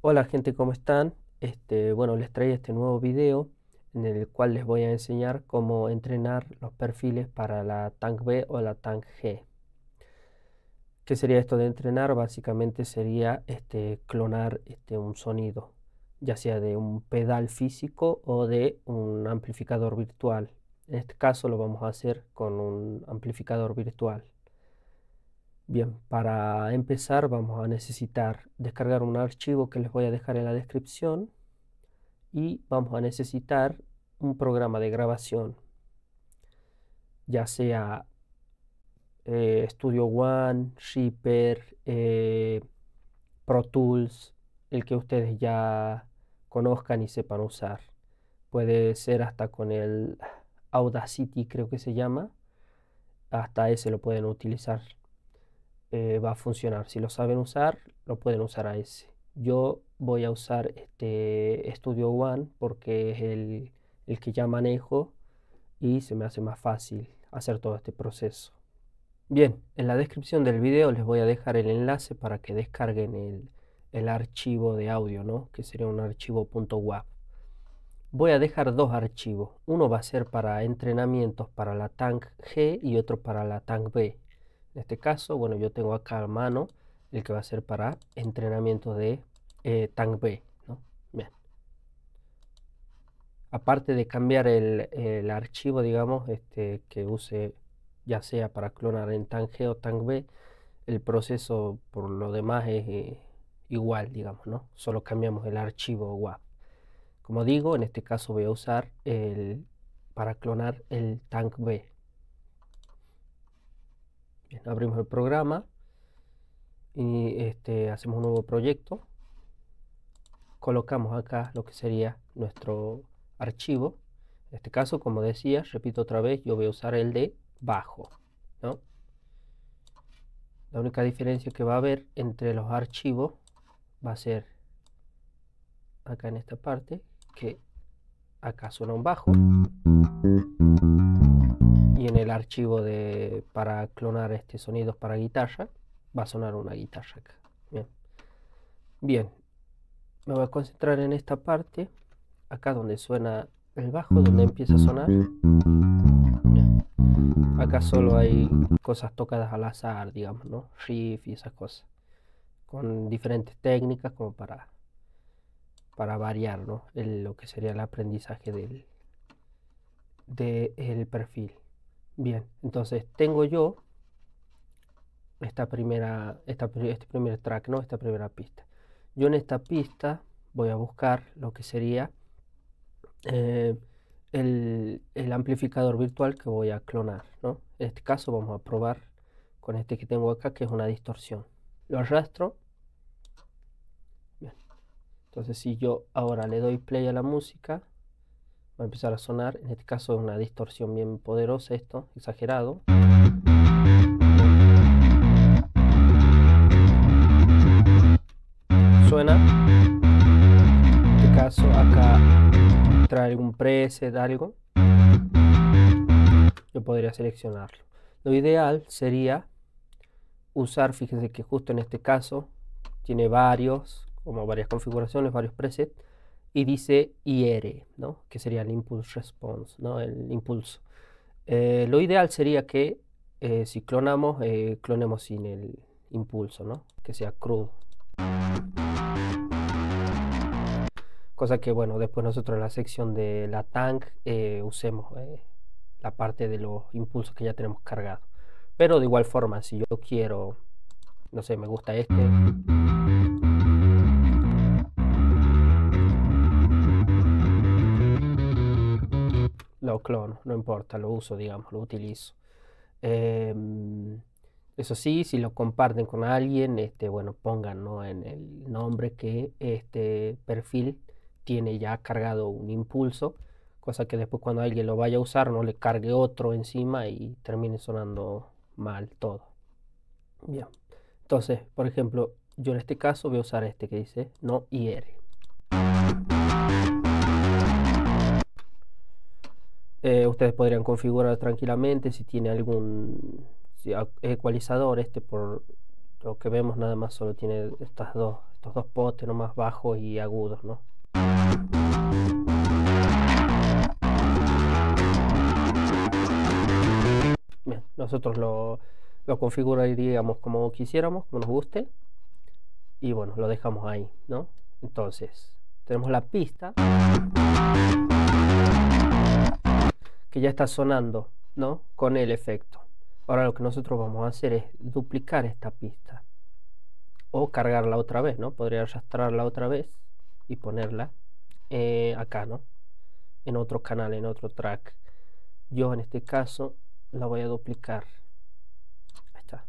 Hola gente, ¿cómo están? Este, bueno, les traigo este nuevo video en el cual les voy a enseñar cómo entrenar los perfiles para la Tank B o la Tank G. ¿Qué sería esto de entrenar? Básicamente sería este, clonar este, un sonido, ya sea de un pedal físico o de un amplificador virtual. En este caso lo vamos a hacer con un amplificador virtual. Bien, para empezar vamos a necesitar descargar un archivo que les voy a dejar en la descripción y vamos a necesitar un programa de grabación, ya sea eh, Studio One, Reaper, eh, Pro Tools, el que ustedes ya conozcan y sepan usar. Puede ser hasta con el Audacity creo que se llama, hasta ese lo pueden utilizar eh, va a funcionar. Si lo saben usar, lo pueden usar a ese. Yo voy a usar este Studio One porque es el, el que ya manejo y se me hace más fácil hacer todo este proceso. Bien, en la descripción del video les voy a dejar el enlace para que descarguen el, el archivo de audio, ¿no? que sería un archivo .wav. Voy a dejar dos archivos. Uno va a ser para entrenamientos para la Tank G y otro para la Tank B. En este caso, bueno, yo tengo acá a mano el que va a ser para entrenamiento de eh, Tank B. Aparte de cambiar el, archivo, digamos, este, que use ya sea para clonar en Tank G o Tank B, el proceso por lo demás es eh, igual, digamos, ¿no? Solo cambiamos el archivo WAP. Como digo, en este caso voy a usar el, para clonar el Tank B, abrimos el programa y este, hacemos un nuevo proyecto. Colocamos acá lo que sería nuestro archivo. En este caso, como decía, repito otra vez, yo voy a usar el de bajo. ¿no? La única diferencia que va a haber entre los archivos va a ser acá en esta parte, que acá suena un bajo en el archivo para clonar este sonidos para guitarra, va a sonar una guitarra acá. Bien. me voy a concentrar en esta parte, acá donde suena el bajo, donde empieza a sonar. Acá solo hay cosas tocadas al azar, digamos, ¿no? Riff y esas cosas. Con diferentes técnicas como para, para variar, lo que sería el aprendizaje del, del perfil. Bien, entonces tengo yo esta primera, esta, este primer track, ¿no? Esta primera pista. Yo en esta pista voy a buscar lo que sería eh, el, el, amplificador virtual que voy a clonar, ¿no? En este caso vamos a probar con este que tengo acá, que es una distorsión. Lo arrastro. Entonces si yo ahora le doy play a la música, va a empezar a sonar, en este caso es una distorsión bien poderosa esto, exagerado. Suena, en este caso acá trae algún preset, algo, yo podría seleccionarlo. Lo ideal sería usar, fíjense que justo en este caso tiene varios, como varias configuraciones, varios presets, y dice IR, ¿no? que sería el impulse response, ¿no? el impulso. Eh, lo ideal sería que eh, si clonamos, eh, clonemos sin el impulso, ¿no? que sea crudo. Cosa que, bueno, después nosotros en la sección de la tank usemos la parte de los impulsos que ya tenemos cargado, Pero de igual forma, si yo quiero, no sé, me gusta este. o clono, no importa, lo uso, digamos, lo utilizo. Em, eso sí, si lo comparten con alguien, este, bueno, pongan ¿no? en el nombre que este perfil tiene ya cargado un impulso, cosa que después cuando alguien lo vaya a usar no le cargue otro encima y termine sonando mal todo. Bien, entonces, por ejemplo, yo en este caso voy a usar este que dice no IR. Eh, ustedes podrían configurar tranquilamente si tiene algún ecualizador. Este por lo que vemos nada más solo tiene estas dos, estos dos postes, más bajos y agudos, ¿no? nosotros lo, lo configuraríamos como quisiéramos, como nos guste. Y bueno, lo dejamos ahí, ¿no? Entonces, tenemos la pista que ya está sonando, ¿no? Con el efecto. Ahora lo que nosotros vamos a hacer es duplicar esta pista o cargarla otra vez, ¿no? Podría arrastrarla otra vez y ponerla eh, acá, ¿no? En otro canal, en otro track. Yo en este caso la voy a duplicar. Ahí está.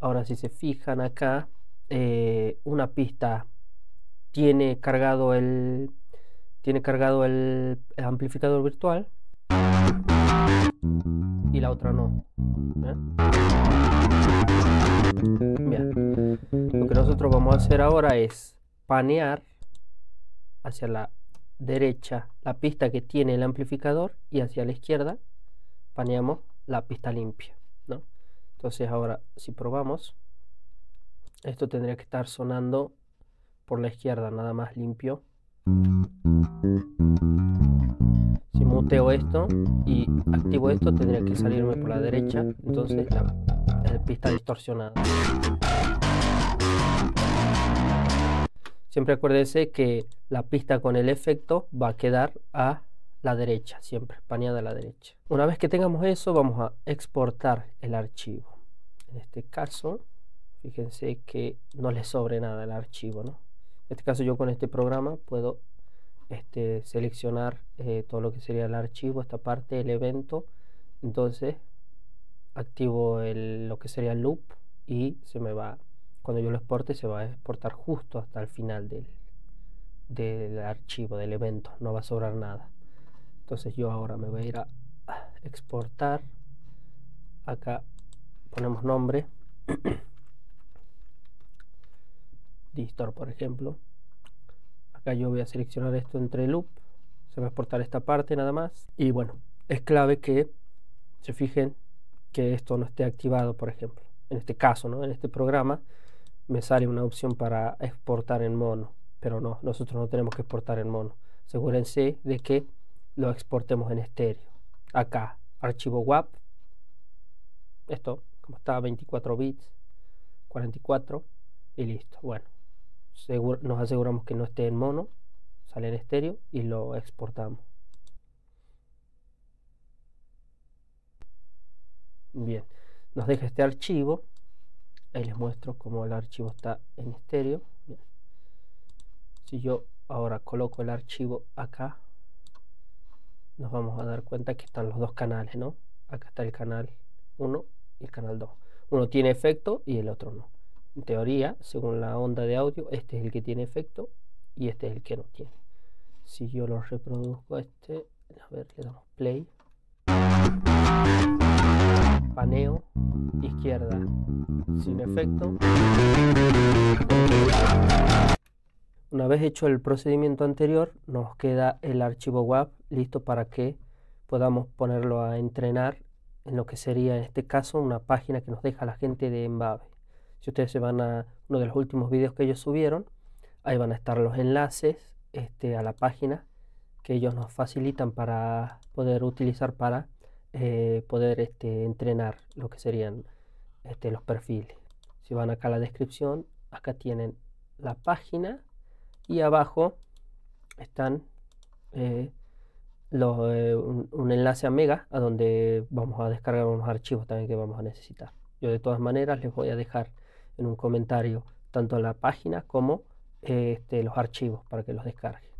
Ahora si se fijan acá, eh, una pista tiene cargado el tiene cargado el amplificador virtual y la otra no. Bien. ¿eh? Lo que nosotros vamos a hacer ahora es panear hacia la derecha la pista que tiene el amplificador y hacia la izquierda paneamos la pista limpia. ¿no? Entonces ahora si probamos, esto tendría que estar sonando por la izquierda, nada más limpio muteo esto y activo esto, tendría que salirme por la derecha, entonces la, la pista distorsionada. Siempre acuérdese que la pista con el efecto va a quedar a la derecha, siempre paneada a la derecha. Una vez que tengamos eso, vamos a exportar el archivo. En este caso, fíjense que no le sobre nada el archivo, ¿no? En este caso yo con este programa puedo este, seleccionar eh, todo lo que sería el archivo, esta parte, del evento. Entonces activo lo que sería el loop y se me va, cuando yo lo exporte, se va a exportar justo hasta el final del, del archivo, del evento, no va a sobrar nada. Entonces yo ahora me voy a ir a exportar. Acá ponemos nombre. Distor, por ejemplo acá yo voy a seleccionar esto entre loop se va a exportar esta parte nada más y bueno es clave que se fijen que esto no esté activado por ejemplo en este caso en este programa me sale una opción para exportar en mono pero no nosotros no tenemos que exportar en mono asegúrense de que lo exportemos en estéreo acá archivo WAP esto como está 24 bits 44 y listo bueno nos aseguramos que no esté en mono, sale en estéreo y lo exportamos. Bien, nos deja este archivo. Ahí les muestro cómo el archivo está en estéreo. Si yo ahora coloco el archivo acá, nos vamos a dar cuenta que están los dos canales, ¿no? Acá está el canal 1 y el canal 2. Uno tiene efecto y el otro no en teoría, según la onda de audio, este es el que tiene efecto y este es el que no tiene. Si yo lo reproduzco a este, a ver, le damos play. Paneo, izquierda, sin efecto. Una vez hecho el procedimiento anterior, nos queda el archivo WAV listo para que podamos ponerlo a entrenar en lo que sería en este caso una página que nos deja la gente de embabe. Si ustedes se van a uno de los últimos vídeos que ellos subieron, ahí van a estar los enlaces este, a la página que ellos nos facilitan para poder utilizar para eh, poder este, entrenar lo que serían este, los perfiles. Si van acá a la descripción, acá tienen la página y abajo están eh, eh, un, enlace a Mega a donde vamos a descargar unos archivos también que vamos a necesitar. Yo de todas maneras les voy a dejar en un comentario, tanto la página como este, los archivos para que los descarguen.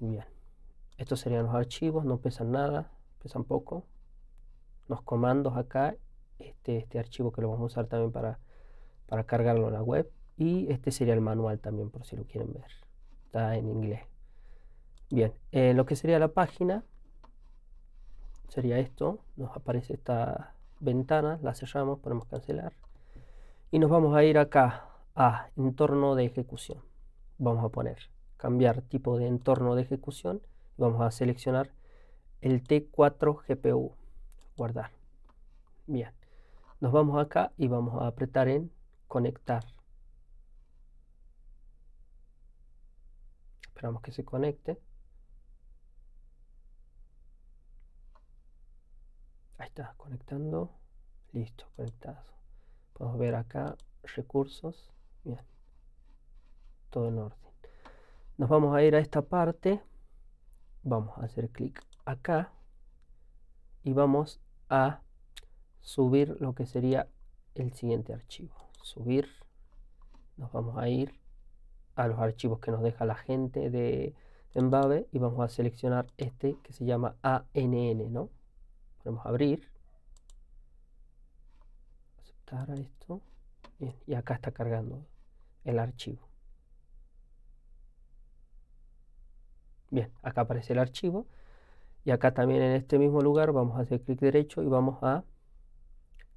Bien, estos serían los archivos, no pesan nada, pesan poco. Los comandos acá, este, este archivo que lo vamos a usar también para, para cargarlo en la web. Y este sería el manual también por si lo quieren ver. Está en inglés. Bien, eh, lo que sería la página sería esto. Nos aparece esta Ventana, la cerramos, ponemos cancelar. Y nos vamos a ir acá a entorno de ejecución. Vamos a poner cambiar tipo de entorno de ejecución. Vamos a seleccionar el T4 GPU. Guardar. Bien. Nos vamos acá y vamos a apretar en conectar. Esperamos que se conecte. está conectando. Listo, conectado. Podemos ver acá recursos. Bien. Todo en orden. Nos vamos a ir a esta parte. Vamos a hacer clic acá. Y vamos a subir lo que sería el siguiente archivo. Subir. Nos vamos a ir a los archivos que nos deja la gente de Embave y vamos a seleccionar este que se llama ANN, ¿no? ponemos abrir, aceptar esto, y acá está cargando el archivo. Bien, acá aparece el archivo. Y acá también en este mismo lugar vamos a hacer clic derecho y vamos a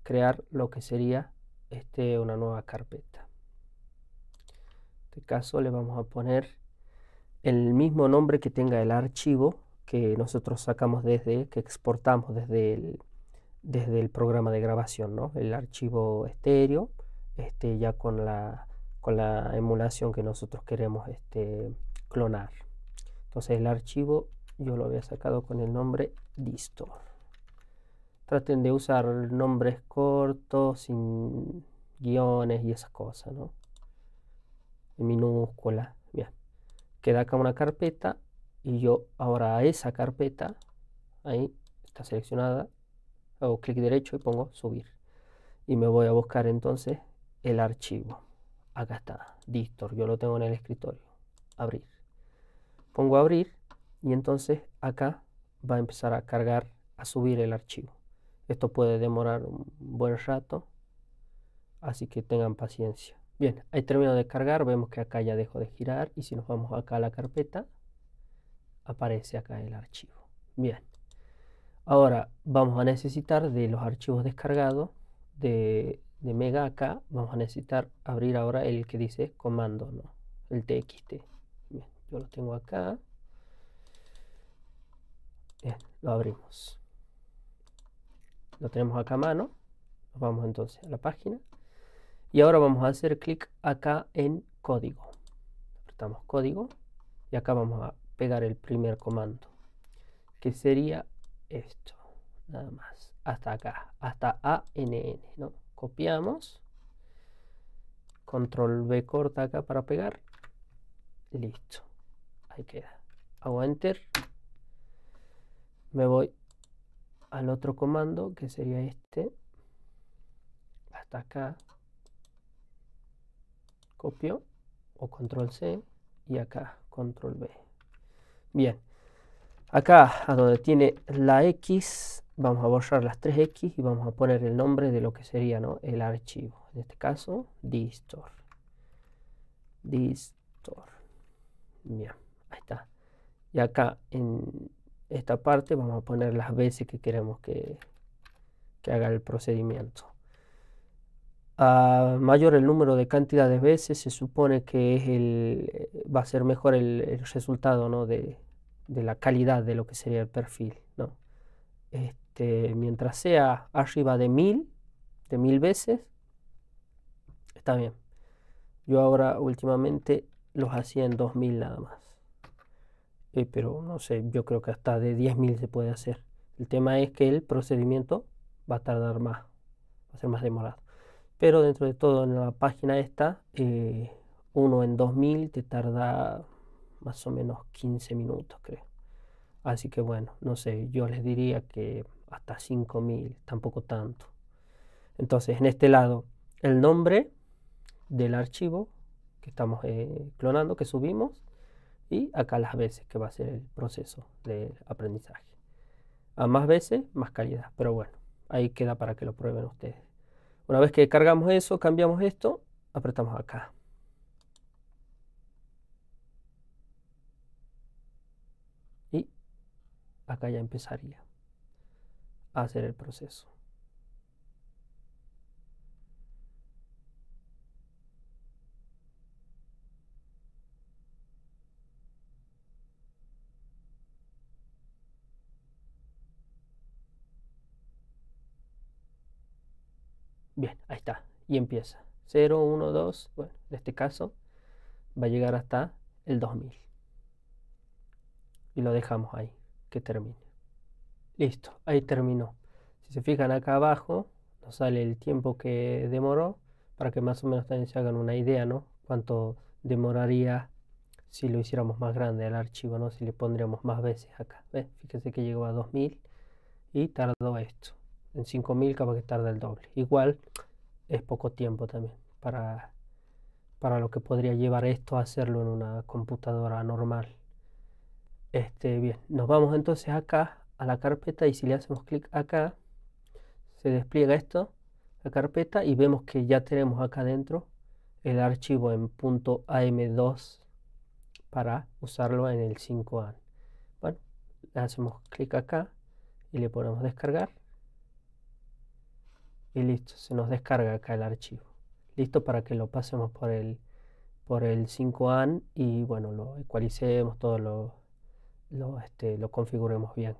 crear lo que sería este, una nueva carpeta. En este caso le vamos a poner el mismo nombre que tenga el archivo que nosotros sacamos desde, que exportamos desde el, desde el programa de grabación, ¿no? El archivo estéreo, este, ya con la, con la emulación que nosotros queremos este, clonar. Entonces el archivo yo lo había sacado con el nombre Distor. Traten de usar nombres cortos, sin guiones y esas cosas, ¿no? En minúscula. Bien. Queda acá una carpeta y yo ahora a esa carpeta, ahí está seleccionada, hago clic derecho y pongo subir. Y me voy a buscar entonces el archivo. Acá está, Distor, yo lo tengo en el escritorio. Abrir. Pongo abrir y entonces acá va a empezar a cargar, a subir el archivo. Esto puede demorar un buen rato, así que tengan paciencia. Bien, ahí termino de cargar, vemos que acá ya dejo de girar y si nos vamos acá a la carpeta, aparece acá el archivo. Bien. Ahora vamos a necesitar de los archivos descargados de, Mega acá. Vamos a necesitar abrir ahora el que dice comando, ¿no? El TXT. Bien, yo lo tengo acá. Bien, lo abrimos. Lo tenemos acá a mano. nos Vamos entonces a la página. Y ahora vamos a hacer clic acá en código. Apretamos código. Y acá vamos a pegar el primer comando, que sería esto, nada más, hasta acá, hasta ANN, ¿no? Copiamos, control B corta acá para pegar, listo, ahí queda. Hago Enter, me voy al otro comando, que sería este, hasta acá, copio, o control C, y acá, control B. Bien, acá a donde tiene la X, vamos a borrar las 3X y vamos a poner el nombre de lo que sería ¿no? el archivo. En este caso, distor. Distor. Bien, ahí está. Y acá en esta parte vamos a poner las veces que queremos que, haga el procedimiento. A mayor el número de cantidad de veces, se supone que es el, va a ser mejor el, resultado ¿no? de, de la calidad de lo que sería el perfil. ¿no? Este, mientras sea arriba de mil, de mil veces, está bien. Yo ahora últimamente los hacía en 2000 nada más. Eh, pero no sé, yo creo que hasta de 10.000 se puede hacer. El tema es que el procedimiento va a tardar más, va a ser más demorado. Pero dentro de todo, en la página esta, eh, uno en 2000 te tarda más o menos 15 minutos, creo. Así que bueno, no sé, yo les diría que hasta 5.000, tampoco tanto. Entonces, en este lado, el nombre del archivo que estamos eh, clonando, que subimos, y acá las veces que va a ser el proceso de aprendizaje. A más veces, más calidad, pero bueno, ahí queda para que lo prueben ustedes. Una vez que cargamos eso, cambiamos esto, apretamos acá. acá ya empezaría a hacer el proceso. Bien, ahí está. Y empieza. 0, 1, 2. Bueno, en este caso va a llegar hasta el 2000. Y lo dejamos ahí termine. Listo, ahí terminó. Si se fijan acá abajo, nos sale el tiempo que demoró, para que más o menos también se hagan una idea, ¿no? Cuánto demoraría si lo hiciéramos más grande el archivo, ¿no? Si le pondríamos más veces acá. ¿Ves? Fíjense que llegó a 2000 y tardó esto. En 5000 capaz que tarda el doble. Igual es poco tiempo también para, para lo que podría llevar esto a hacerlo en una computadora normal. Este, bien, nos vamos entonces acá a la carpeta y si le hacemos clic acá, se despliega esto, la carpeta, y vemos que ya tenemos acá dentro el archivo en .am2 para usarlo en el 5AN. Bueno, le hacemos clic acá y le ponemos descargar. Y listo, se nos descarga acá el archivo. Listo para que lo pasemos por el, por el 5AN y bueno, lo ecualicemos, todos los lo, este, lo configuremos bien.